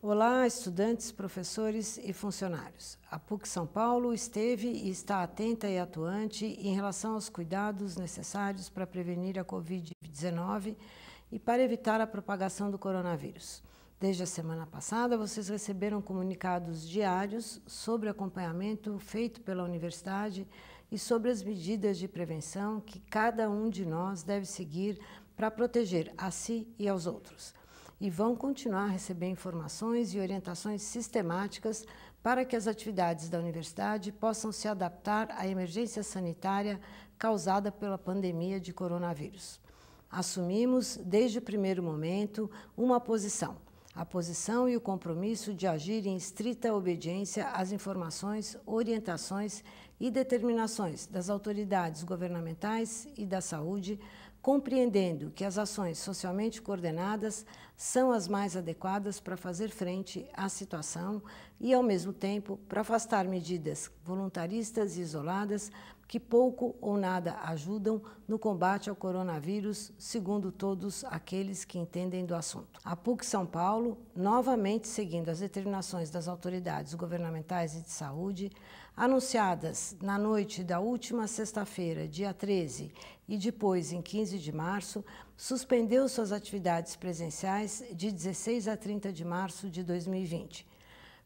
Olá, estudantes, professores e funcionários. A PUC São Paulo esteve e está atenta e atuante em relação aos cuidados necessários para prevenir a Covid-19 e para evitar a propagação do coronavírus. Desde a semana passada, vocês receberam comunicados diários sobre acompanhamento feito pela universidade e sobre as medidas de prevenção que cada um de nós deve seguir para proteger a si e aos outros e vão continuar a receber informações e orientações sistemáticas para que as atividades da universidade possam se adaptar à emergência sanitária causada pela pandemia de coronavírus. Assumimos, desde o primeiro momento, uma posição a posição e o compromisso de agir em estrita obediência às informações, orientações e determinações das autoridades governamentais e da saúde, compreendendo que as ações socialmente coordenadas são as mais adequadas para fazer frente à situação e, ao mesmo tempo, para afastar medidas voluntaristas e isoladas que pouco ou nada ajudam no combate ao coronavírus, segundo todos aqueles que entendem do assunto. A PUC São Paulo, novamente seguindo as determinações das autoridades governamentais e de saúde, anunciadas na noite da última sexta-feira, dia 13, e depois em 15 de março, suspendeu suas atividades presenciais de 16 a 30 de março de 2020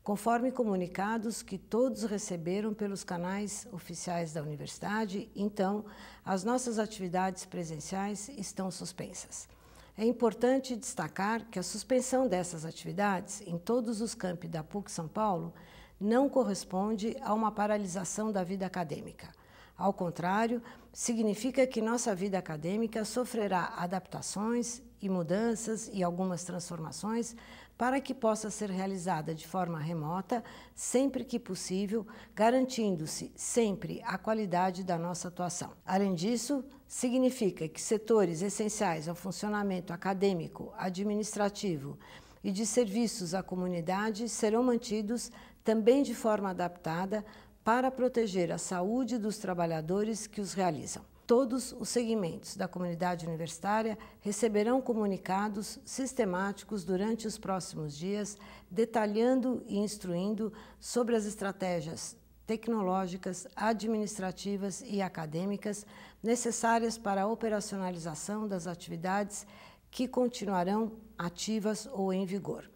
conforme comunicados que todos receberam pelos canais oficiais da universidade, então as nossas atividades presenciais estão suspensas. É importante destacar que a suspensão dessas atividades em todos os campi da PUC São Paulo não corresponde a uma paralisação da vida acadêmica. Ao contrário, significa que nossa vida acadêmica sofrerá adaptações e mudanças e algumas transformações para que possa ser realizada de forma remota, sempre que possível, garantindo-se sempre a qualidade da nossa atuação. Além disso, significa que setores essenciais ao funcionamento acadêmico, administrativo e de serviços à comunidade serão mantidos também de forma adaptada para proteger a saúde dos trabalhadores que os realizam. Todos os segmentos da comunidade universitária receberão comunicados sistemáticos durante os próximos dias, detalhando e instruindo sobre as estratégias tecnológicas, administrativas e acadêmicas necessárias para a operacionalização das atividades que continuarão ativas ou em vigor.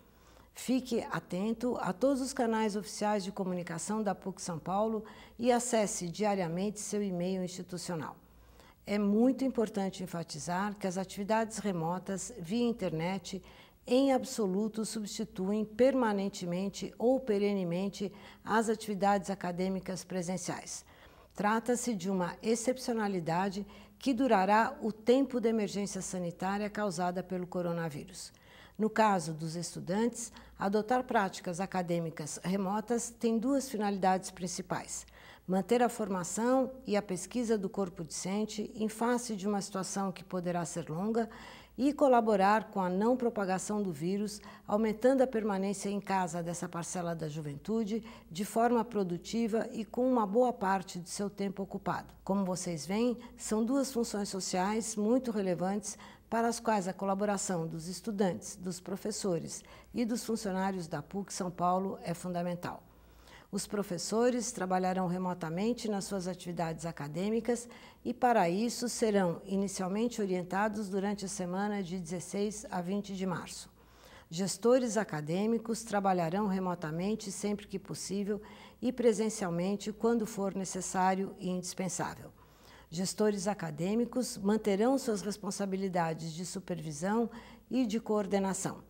Fique atento a todos os canais oficiais de comunicação da PUC São Paulo e acesse diariamente seu e-mail institucional. É muito importante enfatizar que as atividades remotas via internet em absoluto substituem permanentemente ou perenemente as atividades acadêmicas presenciais. Trata-se de uma excepcionalidade que durará o tempo da emergência sanitária causada pelo coronavírus. No caso dos estudantes, adotar práticas acadêmicas remotas tem duas finalidades principais manter a formação e a pesquisa do corpo docente em face de uma situação que poderá ser longa e colaborar com a não propagação do vírus, aumentando a permanência em casa dessa parcela da juventude de forma produtiva e com uma boa parte de seu tempo ocupado. Como vocês veem, são duas funções sociais muito relevantes para as quais a colaboração dos estudantes, dos professores e dos funcionários da PUC São Paulo é fundamental. Os professores trabalharão remotamente nas suas atividades acadêmicas e, para isso, serão inicialmente orientados durante a semana de 16 a 20 de março. Gestores acadêmicos trabalharão remotamente sempre que possível e presencialmente quando for necessário e indispensável. Gestores acadêmicos manterão suas responsabilidades de supervisão e de coordenação.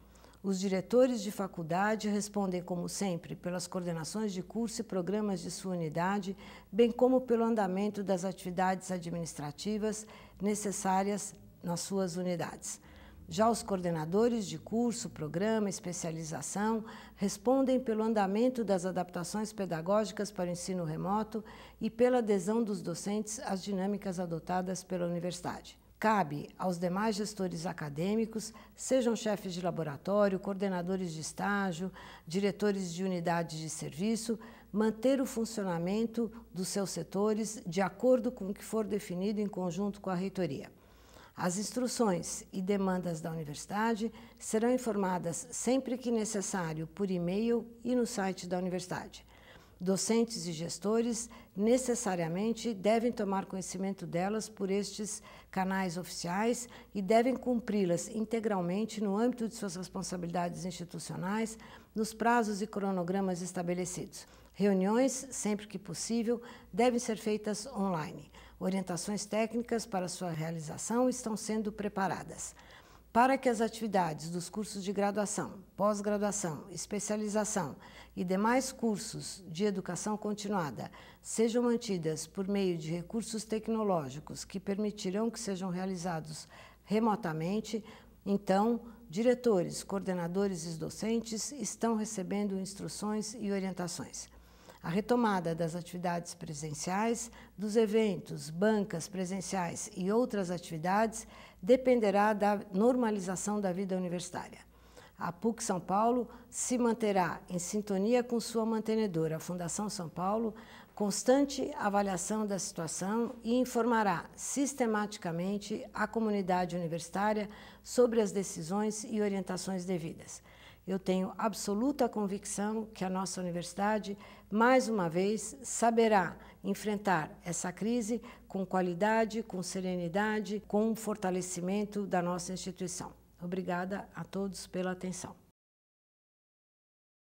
Os diretores de faculdade respondem, como sempre, pelas coordenações de curso e programas de sua unidade, bem como pelo andamento das atividades administrativas necessárias nas suas unidades. Já os coordenadores de curso, programa, especialização respondem pelo andamento das adaptações pedagógicas para o ensino remoto e pela adesão dos docentes às dinâmicas adotadas pela universidade. Cabe aos demais gestores acadêmicos, sejam chefes de laboratório, coordenadores de estágio, diretores de unidades de serviço, manter o funcionamento dos seus setores de acordo com o que for definido em conjunto com a reitoria. As instruções e demandas da universidade serão informadas sempre que necessário por e-mail e no site da universidade. Docentes e gestores necessariamente devem tomar conhecimento delas por estes canais oficiais e devem cumpri-las integralmente no âmbito de suas responsabilidades institucionais, nos prazos e cronogramas estabelecidos. Reuniões, sempre que possível, devem ser feitas online. Orientações técnicas para sua realização estão sendo preparadas. Para que as atividades dos cursos de graduação, pós-graduação, especialização e demais cursos de educação continuada sejam mantidas por meio de recursos tecnológicos que permitirão que sejam realizados remotamente, então, diretores, coordenadores e docentes estão recebendo instruções e orientações a retomada das atividades presenciais, dos eventos, bancas presenciais e outras atividades dependerá da normalização da vida universitária. A PUC São Paulo se manterá em sintonia com sua mantenedora, a Fundação São Paulo, constante avaliação da situação e informará sistematicamente a comunidade universitária sobre as decisões e orientações devidas. Eu tenho absoluta convicção que a nossa universidade, mais uma vez, saberá enfrentar essa crise com qualidade, com serenidade, com fortalecimento da nossa instituição. Obrigada a todos pela atenção.